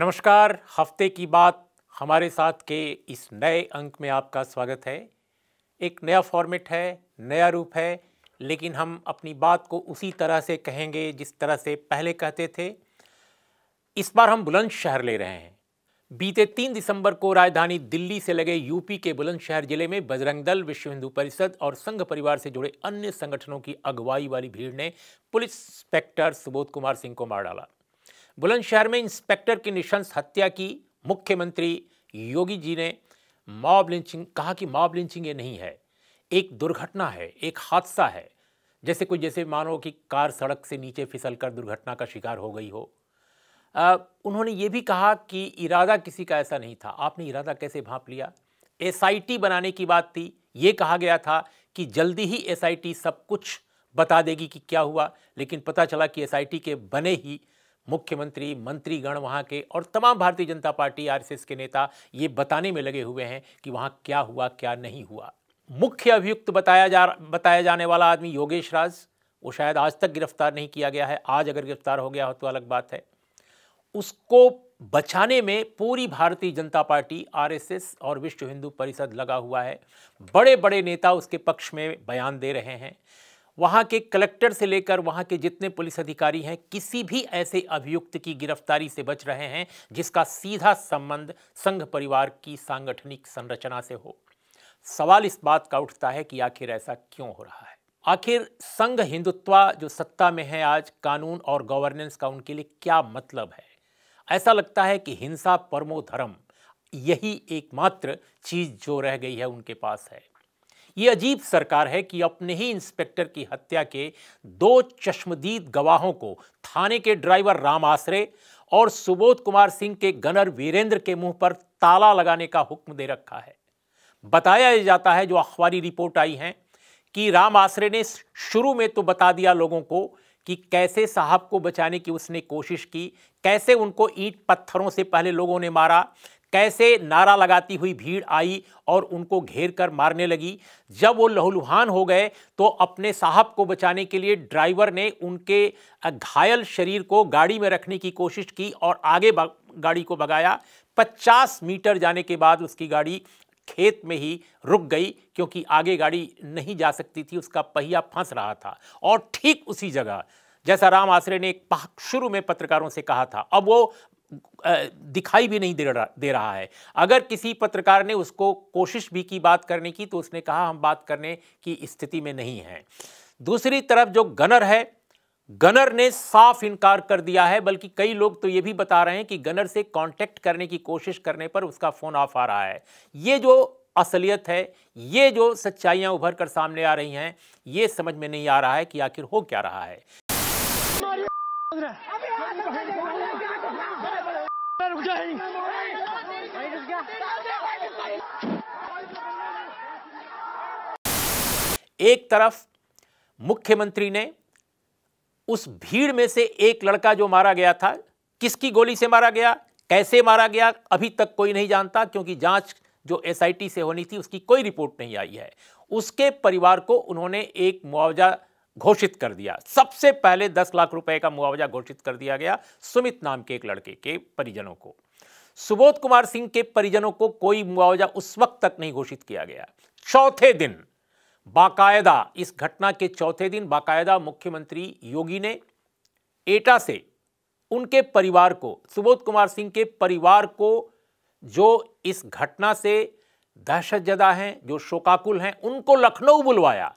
नमस्कार हफ्ते की बात हमारे साथ के इस नए अंक में आपका स्वागत है एक नया फॉर्मेट है नया रूप है लेकिन हम अपनी बात को उसी तरह से कहेंगे जिस तरह से पहले कहते थे इस बार हम बुलंदशहर ले रहे हैं बीते तीन दिसंबर को राजधानी दिल्ली से लगे यूपी के बुलंदशहर जिले में बजरंग दल विश्व हिंदू परिषद और संघ परिवार से जुड़े अन्य संगठनों की अगुवाई वाली भीड़ ने पुलिस इंस्पेक्टर सुबोध कुमार सिंह को मार डाला बुलंदशहर में इंस्पेक्टर की निशंस हत्या की मुख्यमंत्री योगी जी ने मॉब लिंचिंग कहा कि मॉब लिंचिंग ये नहीं है एक दुर्घटना है एक हादसा है जैसे कोई जैसे मानो कि कार सड़क से नीचे कर दुर्घटना का शिकार हो गई हो आ, उन्होंने ये भी कहा कि इरादा किसी का ऐसा नहीं था आपने इरादा कैसे भाप लिया एस बनाने की बात थी ये कहा गया था कि जल्दी ही एस सब कुछ बता देगी कि क्या हुआ लेकिन पता चला कि एस के बने ही मुख्यमंत्री मंत्रीगण वहाँ के और तमाम भारतीय जनता पार्टी आरएसएस के नेता ये बताने में लगे हुए हैं कि वहाँ क्या हुआ क्या नहीं हुआ मुख्य अभियुक्त बताया जा बताया जाने वाला आदमी योगेश राज वो शायद आज तक गिरफ्तार नहीं किया गया है आज अगर गिरफ्तार हो गया हो तो अलग बात है उसको बचाने में पूरी भारतीय जनता पार्टी आरएसएस और विश्व हिंदू परिषद लगा हुआ है बड़े बड़े नेता उसके पक्ष में बयान दे रहे हैं वहाँ के कलेक्टर से लेकर वहाँ के जितने पुलिस अधिकारी हैं किसी भी ऐसे अभियुक्त की गिरफ्तारी से बच रहे हैं जिसका सीधा संबंध संघ परिवार की सांगठनिक संरचना से हो सवाल इस बात का उठता है कि आखिर ऐसा क्यों हो रहा है आखिर संघ हिंदुत्वा जो सत्ता में है आज कानून और गवर्नेंस का उनके लिए क्या मतलब है ऐसा लगता है कि हिंसा परमो धर्म यही एकमात्र चीज जो रह गई है उनके पास है ये अजीब सरकार है कि अपने ही इंस्पेक्टर की हत्या के दो चश्मदीद गवाहों को थाने के ड्राइवर राम आसरे और सुबोध कुमार सिंह के गनर वीरेंद्र के मुंह पर ताला लगाने का हुक्म दे रखा है बताया जाता है जो अखबारी रिपोर्ट आई है कि राम आसरे ने शुरू में तो बता दिया लोगों को कि कैसे साहब को बचाने की उसने कोशिश की कैसे उनको ईंट पत्थरों से पहले लोगों ने मारा कैसे नारा लगाती हुई भीड़ आई और उनको घेर कर मारने लगी जब वो लहूलुहान हो गए तो अपने साहब को बचाने के लिए ड्राइवर ने उनके घायल शरीर को गाड़ी में रखने की कोशिश की और आगे गाड़ी को भगाया 50 मीटर जाने के बाद उसकी गाड़ी खेत में ही रुक गई क्योंकि आगे गाड़ी नहीं जा सकती थी उसका पहिया फंस रहा था और ठीक उसी जगह जैसा राम आश्रय ने एक शुरू में पत्रकारों से कहा था अब वो दिखाई भी नहीं दे रहा दे रहा है अगर किसी पत्रकार ने उसको कोशिश भी की बात करने की तो उसने कहा हम बात करने की स्थिति में नहीं है दूसरी तरफ जो गनर है गनर ने साफ इनकार कर दिया है बल्कि कई लोग तो ये भी बता रहे हैं कि गनर से कांटेक्ट करने की कोशिश करने पर उसका फ़ोन ऑफ आ रहा है ये जो असलियत है ये जो सच्चाइयाँ उभर कर सामने आ रही हैं ये समझ में नहीं आ रहा है कि आखिर हो क्या रहा है एक तरफ मुख्यमंत्री ने उस भीड़ में से एक लड़का जो मारा गया था किसकी गोली से मारा गया कैसे मारा गया अभी तक कोई नहीं जानता क्योंकि जांच जो एसआईटी से होनी थी उसकी कोई रिपोर्ट नहीं आई है उसके परिवार को उन्होंने एक मुआवजा घोषित कर दिया सबसे पहले दस लाख रुपए का मुआवजा घोषित कर दिया गया सुमित नाम के एक लड़के के परिजनों को सुबोध कुमार सिंह के परिजनों को कोई मुआवजा उस वक्त तक नहीं घोषित किया गया चौथे दिन बाकायदा इस घटना के चौथे दिन बाकायदा मुख्यमंत्री योगी ने एटा से उनके परिवार को सुबोध कुमार सिंह के परिवार को जो इस घटना से दहशतजदा हैं जो शोकाकुल हैं उनको लखनऊ बुलवाया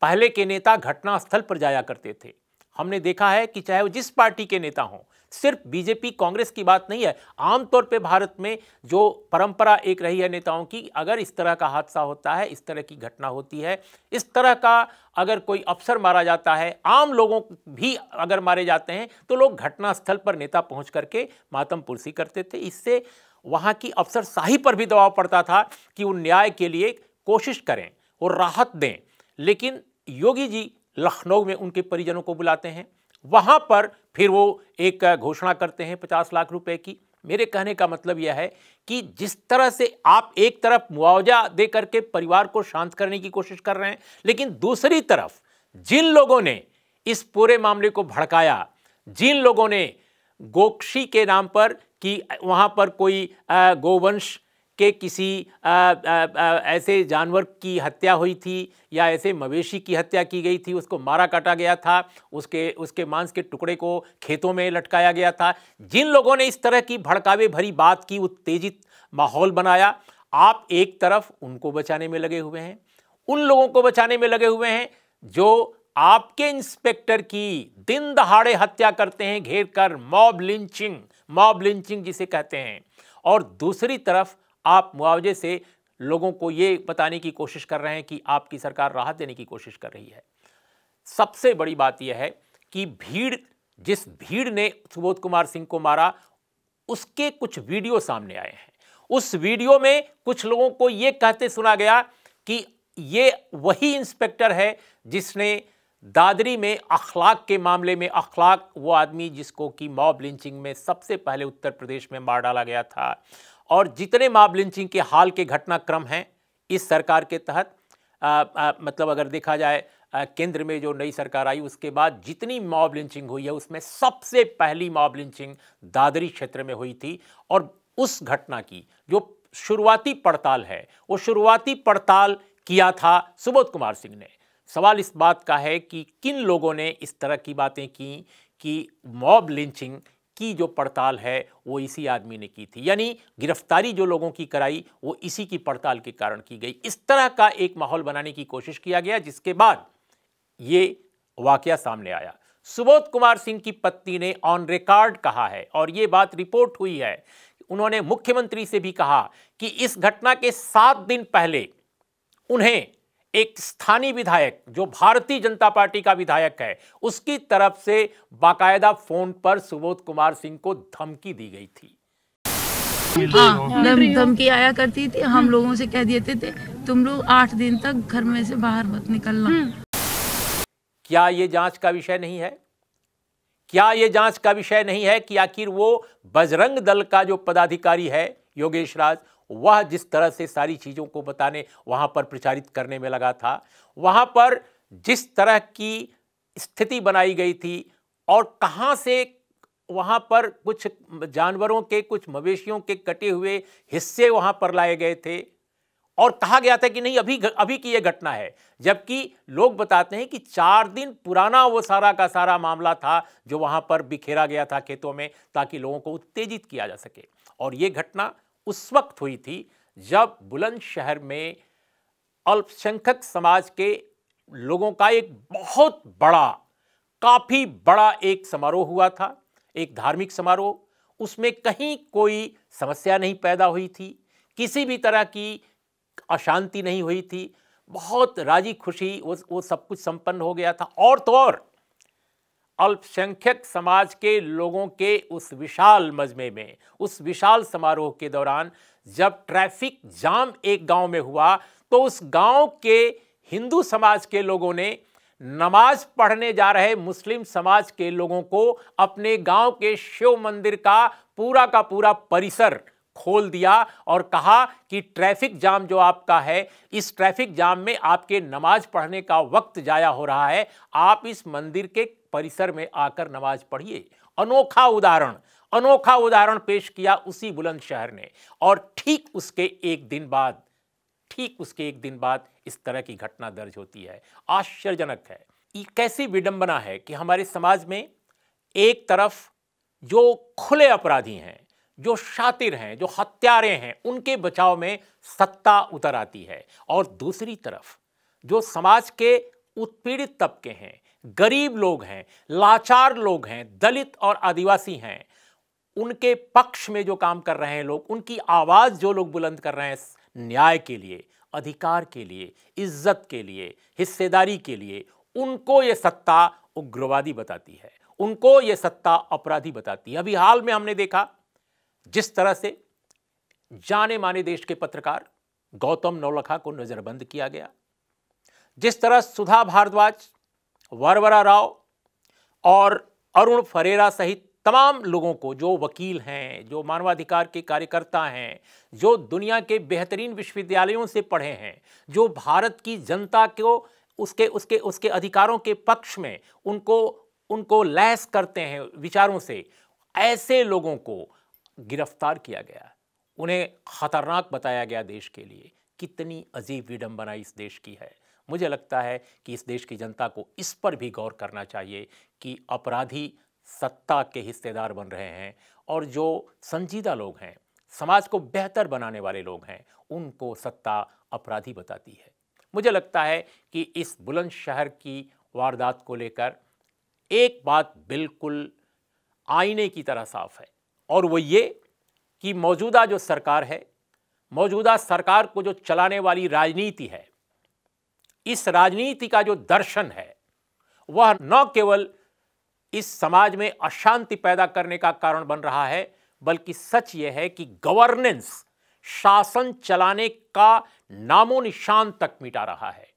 पहले के नेता घटनास्थल पर जाया करते थे हमने देखा है कि चाहे वो जिस पार्टी के नेता हों सिर्फ बीजेपी कांग्रेस की बात नहीं है आमतौर पे भारत में जो परंपरा एक रही है नेताओं की अगर इस तरह का हादसा होता है इस तरह की घटना होती है इस तरह का अगर कोई अफसर मारा जाता है आम लोगों भी अगर मारे जाते हैं तो लोग घटनास्थल पर नेता पहुंच करके मातम पुरसी करते थे इससे वहाँ की अफसरशाही पर भी दबाव पड़ता था कि वो न्याय के लिए कोशिश करें और राहत दें लेकिन योगी जी लखनऊ में उनके परिजनों को बुलाते हैं वहाँ पर फिर वो एक घोषणा करते हैं पचास लाख रुपए की मेरे कहने का मतलब यह है कि जिस तरह से आप एक तरफ मुआवजा दे करके परिवार को शांत करने की कोशिश कर रहे हैं लेकिन दूसरी तरफ जिन लोगों ने इस पूरे मामले को भड़काया जिन लोगों ने गोक्षी के नाम पर कि वहाँ पर कोई गोवंश कि किसी आ, आ, आ, ऐसे जानवर की हत्या हुई थी या ऐसे मवेशी की हत्या की गई थी उसको मारा काटा गया था उसके उसके मांस के टुकड़े को खेतों में लटकाया गया था जिन लोगों ने इस तरह की भड़कावे भरी बात की उत्तेजित माहौल बनाया आप एक तरफ उनको बचाने में लगे हुए हैं उन लोगों को बचाने में लगे हुए हैं जो आपके इंस्पेक्टर की दिन दहाड़े हत्या करते हैं घेर कर मॉब लिंचिंग मॉब लिंचिंग जिसे कहते हैं और दूसरी तरफ आप मुआवजे से लोगों को ये बताने की कोशिश कर रहे हैं कि आपकी सरकार राहत देने की कोशिश कर रही है सबसे बड़ी बात यह है कि भीड़ जिस भीड़ ने सुबोध कुमार सिंह को मारा उसके कुछ वीडियो सामने आए हैं उस वीडियो में कुछ लोगों को यह कहते सुना गया कि ये वही इंस्पेक्टर है जिसने दादरी में अखलाक के मामले में अखलाक वो आदमी जिसको कि मॉब लिंचिंग में सबसे पहले उत्तर प्रदेश में मार डाला गया था और जितने माब लिंचिंग के हाल के घटनाक्रम हैं इस सरकार के तहत आ, आ, मतलब अगर देखा जाए केंद्र में जो नई सरकार आई उसके बाद जितनी मॉब लिंचिंग हुई है उसमें सबसे पहली मॉब लिंचिंग दादरी क्षेत्र में हुई थी और उस घटना की जो शुरुआती पड़ताल है वो शुरुआती पड़ताल किया था सुबोध कुमार सिंह ने सवाल इस बात का है कि किन लोगों ने इस तरह की बातें की कि मॉब लिंचिंग की जो पड़ताल है वो इसी आदमी ने की थी यानी गिरफ्तारी जो लोगों की कराई वो इसी की पड़ताल के कारण की गई इस तरह का एक माहौल बनाने की कोशिश किया गया जिसके बाद ये वाक्य सामने आया सुबोध कुमार सिंह की पत्नी ने ऑन रिकॉर्ड कहा है और ये बात रिपोर्ट हुई है उन्होंने मुख्यमंत्री से भी कहा कि इस घटना के सात दिन पहले उन्हें एक स्थानीय विधायक जो भारतीय जनता पार्टी का विधायक है उसकी तरफ से बाकायदा फोन पर सुबोध कुमार सिंह को धमकी दी गई थी हाँ, हाँ धमकी आया करती थी हम हम्म। लोगों से कह देते थे तुम लोग आठ दिन तक घर में से बाहर मत निकलना हम्म। क्या ये जांच का विषय नहीं है क्या ये जांच का विषय नहीं है कि आखिर वो बजरंग दल का जो पदाधिकारी है योगेश राज वह जिस तरह से सारी चीज़ों को बताने वहाँ पर प्रचारित करने में लगा था वहाँ पर जिस तरह की स्थिति बनाई गई थी और कहाँ से वहाँ पर कुछ जानवरों के कुछ मवेशियों के कटे हुए हिस्से वहाँ पर लाए गए थे और कहा गया था कि नहीं अभी अभी की यह घटना है जबकि लोग बताते हैं कि चार दिन पुराना वो सारा का सारा मामला था जो वहाँ पर बिखेरा गया था खेतों में ताकि लोगों को उत्तेजित किया जा सके और ये घटना उस वक्त हुई थी जब बुलंदशहर में अल्पसंख्यक समाज के लोगों का एक बहुत बड़ा काफ़ी बड़ा एक समारोह हुआ था एक धार्मिक समारोह उसमें कहीं कोई समस्या नहीं पैदा हुई थी किसी भी तरह की अशांति नहीं हुई थी बहुत राजी खुशी वो वो सब कुछ संपन्न हो गया था और तो और अल्पसंख्यक समाज के लोगों के उस विशाल मजमे में उस विशाल समारोह के दौरान जब ट्रैफिक जाम एक गांव में हुआ तो उस गांव के हिंदू समाज के लोगों ने नमाज पढ़ने जा रहे मुस्लिम समाज के लोगों को अपने गांव के शिव मंदिर का पूरा का पूरा परिसर खोल दिया और कहा कि ट्रैफिक जाम जो आपका है इस ट्रैफिक जाम में आपके नमाज पढ़ने का वक्त जाया हो रहा है आप इस मंदिर के परिसर में आकर नमाज पढ़िए अनोखा उदाहरण अनोखा उदाहरण पेश किया उसी बुलंदशहर ने और ठीक उसके एक दिन बाद ठीक उसके एक दिन बाद इस तरह की घटना दर्ज होती है आश्चर्यजनक है ये कैसी विडंबना है कि हमारे समाज में एक तरफ जो खुले अपराधी हैं जो शातिर हैं जो हत्यारे हैं उनके बचाव में सत्ता उतर आती है और दूसरी तरफ जो समाज के उत्पीड़ित तबके हैं गरीब लोग हैं लाचार लोग हैं दलित और आदिवासी हैं उनके पक्ष में जो काम कर रहे हैं लोग उनकी आवाज़ जो लोग बुलंद कर रहे हैं न्याय के लिए अधिकार के लिए इज्जत के लिए हिस्सेदारी के लिए उनको ये सत्ता उग्रवादी बताती है उनको ये सत्ता अपराधी बताती है अभी हाल में हमने देखा जिस तरह से जाने माने देश के पत्रकार गौतम नौलखा को नज़रबंद किया गया जिस तरह सुधा भारद्वाज वरवरा राव और अरुण फरेरा सहित तमाम लोगों को जो वकील हैं जो मानवाधिकार के कार्यकर्ता हैं जो दुनिया के बेहतरीन विश्वविद्यालयों से पढ़े हैं जो भारत की जनता को उसके उसके उसके अधिकारों के पक्ष में उनको उनको लैस करते हैं विचारों से ऐसे लोगों को गिरफ्तार किया गया उन्हें ख़तरनाक बताया गया देश के लिए कितनी अजीब विडंबना इस देश की है मुझे लगता है कि इस देश की जनता को इस पर भी गौर करना चाहिए कि अपराधी सत्ता के हिस्सेदार बन रहे हैं और जो संजीदा लोग हैं समाज को बेहतर बनाने वाले लोग हैं उनको सत्ता अपराधी बताती है मुझे लगता है कि इस बुलंदशहर की वारदात को लेकर एक बात बिल्कुल आईने की तरह साफ है और वो ये कि मौजूदा जो सरकार है मौजूदा सरकार को जो चलाने वाली राजनीति है इस राजनीति का जो दर्शन है वह न केवल इस समाज में अशांति पैदा करने का कारण बन रहा है बल्कि सच यह है कि गवर्नेंस शासन चलाने का नामो निशान तक मिटा रहा है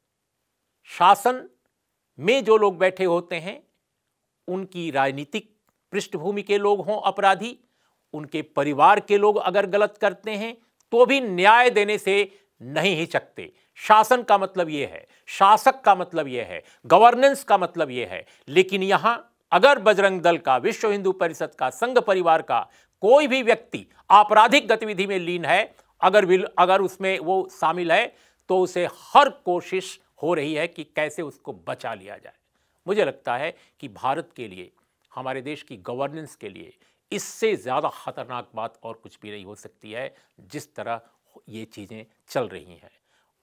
शासन में जो लोग बैठे होते हैं उनकी राजनीतिक पृष्ठभूमि के लोग हों अपराधी उनके परिवार के लोग अगर गलत करते हैं तो भी न्याय देने से नहीं हिचकते शासन का मतलब यह है शासक का मतलब यह है गवर्नेंस का मतलब यह है लेकिन यहां अगर बजरंग दल का विश्व हिंदू परिषद का संघ परिवार का कोई भी व्यक्ति आपराधिक गतिविधि में लीन है अगर विल अगर उसमें वो शामिल है तो उसे हर कोशिश हो रही है कि कैसे उसको बचा लिया जाए मुझे लगता है कि भारत के लिए हमारे देश की गवर्नेंस के लिए इससे ज़्यादा ख़तरनाक बात और कुछ भी नहीं हो सकती है जिस तरह ये चीज़ें चल रही हैं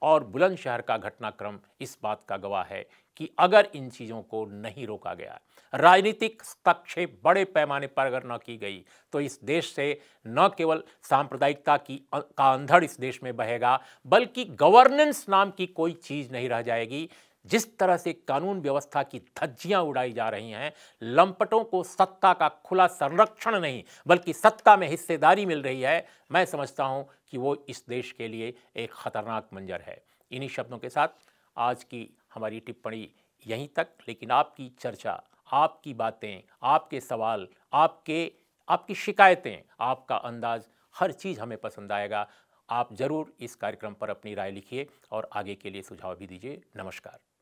और बुलंदशहर का घटनाक्रम इस बात का गवाह है कि अगर इन चीज़ों को नहीं रोका गया राजनीतिक हस्तक्षेप बड़े पैमाने पर अगर न की गई तो इस देश से न केवल सांप्रदायिकता की का अंधड़ इस देश में बहेगा बल्कि गवर्नेंस नाम की कोई चीज़ नहीं रह जाएगी जिस तरह से कानून व्यवस्था की धज्जियां उड़ाई जा रही हैं लंपटों को सत्ता का खुला संरक्षण नहीं बल्कि सत्ता में हिस्सेदारी मिल रही है मैं समझता हूं कि वो इस देश के लिए एक खतरनाक मंजर है इन्हीं शब्दों के साथ आज की हमारी टिप्पणी यहीं तक लेकिन आपकी चर्चा आपकी बातें आपके सवाल आपके आपकी शिकायतें आपका अंदाज हर चीज़ हमें पसंद आएगा आप ज़रूर इस कार्यक्रम पर अपनी राय लिखिए और आगे के लिए सुझाव भी दीजिए नमस्कार